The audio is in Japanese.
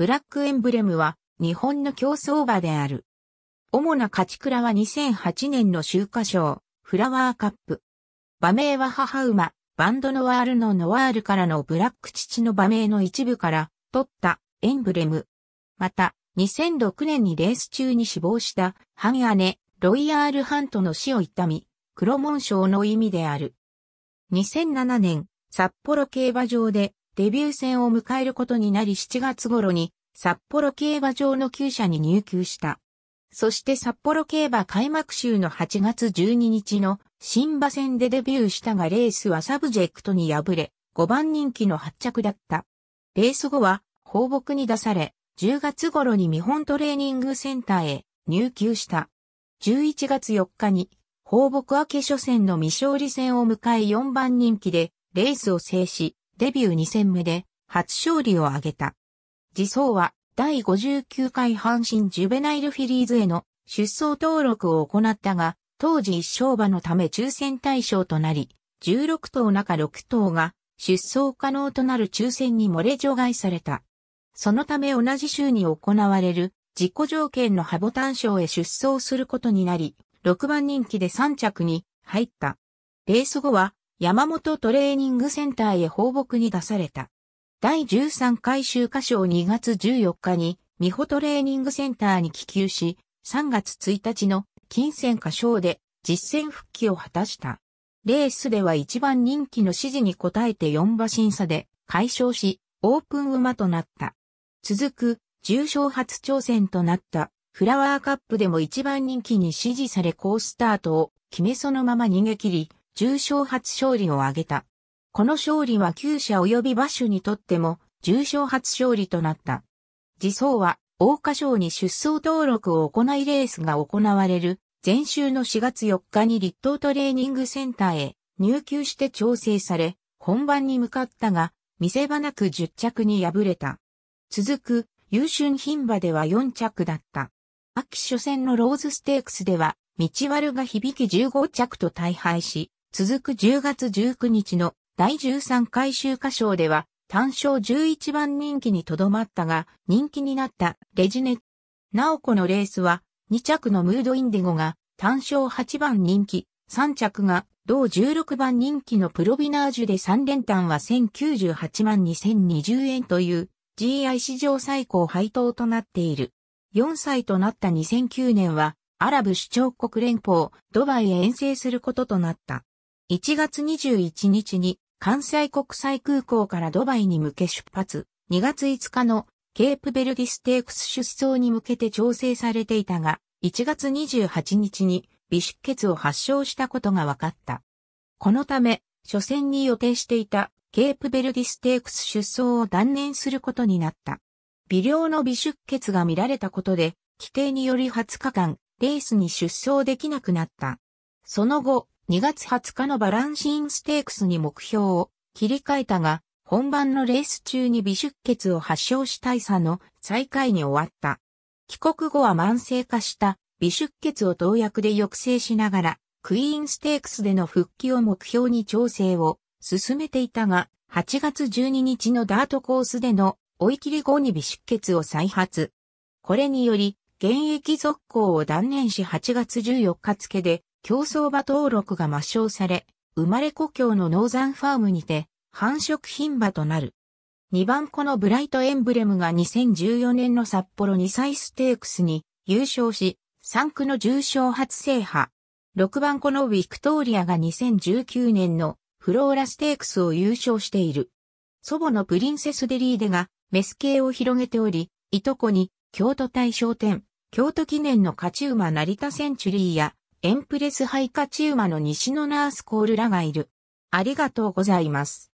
ブラックエンブレムは日本の競争馬である。主な勝ち倉は2008年の秋華賞、フラワーカップ。馬名は母馬、バンドノワールのノワールからのブラック父の馬名の一部から取ったエンブレム。また、2006年にレース中に死亡した、半姉、ロイヤールハントの死を悼み、黒紋章の意味である。2007年、札幌競馬場でデビュー戦を迎えることになり7月頃に札幌競馬場の厩舎に入厩した。そして札幌競馬開幕週の8月12日の新馬戦でデビューしたがレースはサブジェクトに敗れ、5番人気の発着だった。レース後は放牧に出され、10月頃に見本トレーニングセンターへ入球した。11月4日に放牧明け初戦の未勝利戦を迎え4番人気でレースを制し、デビュー2戦目で初勝利を挙げた。自走は第59回阪神ジュベナイルフィリーズへの出走登録を行ったが、当時一勝馬のため抽選対象となり、16頭中6頭が出走可能となる抽選に漏れ除外された。そのため同じ週に行われる自己条件のハボタン賞へ出走することになり、6番人気で3着に入った。レース後は山本トレーニングセンターへ放牧に出された。第13回秋歌賞2月14日に、美穂トレーニングセンターに帰級し、3月1日の金銭歌賞で実戦復帰を果たした。レースでは一番人気の指示に応えて4馬審査で解消し、オープン馬となった。続く、重賞初挑戦となったフラワーカップでも一番人気に支持されースタートを決めそのまま逃げ切り、重賞初勝利を挙げた。この勝利は旧社及び馬主にとっても重賞初勝利となった。次走は、大花賞に出走登録を行いレースが行われる、前週の4月4日に立東トレーニングセンターへ入球して調整され、本番に向かったが、見せ場なく10着に敗れた。続く、優春牝馬では4着だった。秋初戦のローズステークスでは、道悪が響き15着と大敗し、続く10月19日の第13回集歌賞では、単勝11番人気にとどまったが、人気になったレジネ。ナオコのレースは、2着のムードインディゴが単勝8番人気、3着が同16番人気のプロビナージュで3連単は1098万2020円という GI 史上最高配当となっている。4歳となった2009年はアラブ首長国連邦ドバイへ遠征することとなった。1月21日に関西国際空港からドバイに向け出発、2月5日のケープベルディステークス出走に向けて調整されていたが、1月28日に微出血を発症したことが分かった。このため、初戦に予定していたケープベルディステークス出走を断念することになった。微量の微出血が見られたことで、規定により20日間、レースに出走できなくなった。その後、2月20日のバランシーンステークスに目標を切り替えたが、本番のレース中に微出血を発症したイの再開に終わった。帰国後は慢性化した微出血を投薬で抑制しながら、クイーンステークスでの復帰を目標に調整を進めていたが、8月12日のダートコースでの追い切り後に微出血を再発。これにより、現役続行を断念し8月14日付で競争馬登録が抹消され、生まれ故郷のノーザンファームにて繁殖牝馬となる。2番子のブライトエンブレムが2014年の札幌2歳ステークスに優勝し、3区の重賞初制覇。6番子のウィクトーリアが2019年のフローラステークスを優勝している。祖母のプリンセスデリーデがメス系を広げており、いとこに京都大商店、京都記念の勝ち馬成田センチュリーやエンプレスハイカチウマの西のナースコールらがいる。ありがとうございます。